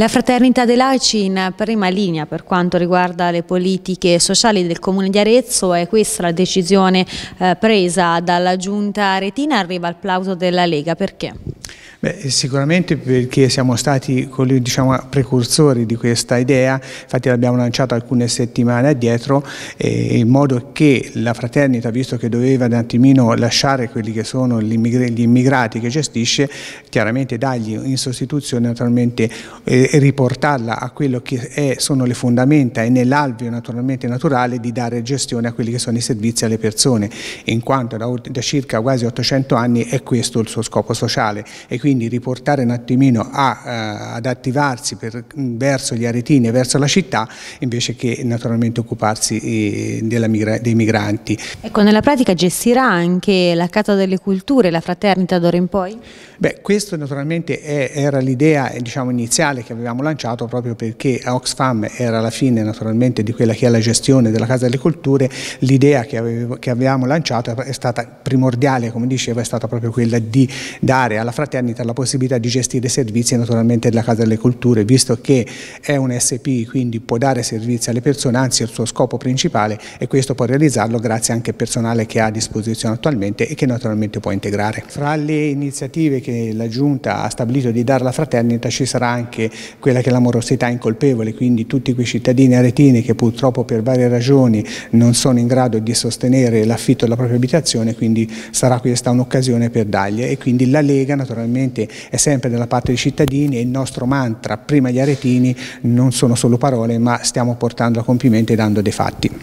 La Fraternità dei Laici in prima linea per quanto riguarda le politiche sociali del Comune di Arezzo è questa la decisione eh, presa dalla Giunta Retina, arriva il plauso della Lega, perché? Beh, sicuramente perché siamo stati diciamo, precursori di questa idea, infatti l'abbiamo lanciata alcune settimane addietro, eh, in modo che la fraternita, visto che doveva un attimino lasciare quelli che sono gli, immigrati che gestisce, chiaramente dargli in sostituzione naturalmente eh, riportarla a quello che è, sono le fondamenta e nell'alveo naturalmente naturale di dare gestione a quelli che sono i servizi alle persone, in quanto da, da circa quasi 800 anni è questo il suo scopo sociale e quindi quindi riportare un attimino a, eh, ad attivarsi per, verso gli aretini e verso la città invece che naturalmente occuparsi eh, migra dei migranti. Ecco, nella pratica gestirà anche la Casa delle Culture, la Fraternita d'ora in poi? Beh, questo naturalmente è, era l'idea eh, diciamo, iniziale che avevamo lanciato proprio perché Oxfam era la fine naturalmente di quella che è la gestione della Casa delle Culture, l'idea che, che avevamo lanciato è stata primordiale, come dicevo, è stata proprio quella di dare alla Fraternita presenta la possibilità di gestire servizi naturalmente della Casa delle Culture, visto che è un SP, quindi può dare servizi alle persone, anzi è il suo scopo principale e questo può realizzarlo grazie anche al personale che ha a disposizione attualmente e che naturalmente può integrare. Fra le iniziative che la Giunta ha stabilito di dare alla fraternita ci sarà anche quella che è la morosità incolpevole, quindi tutti quei cittadini aretini che purtroppo per varie ragioni non sono in grado di sostenere l'affitto della propria abitazione, quindi sarà questa un'occasione per dargli e quindi la Lega naturalmente sicuramente è sempre dalla parte dei cittadini e il nostro mantra prima gli aretini non sono solo parole ma stiamo portando a compimento e dando dei fatti.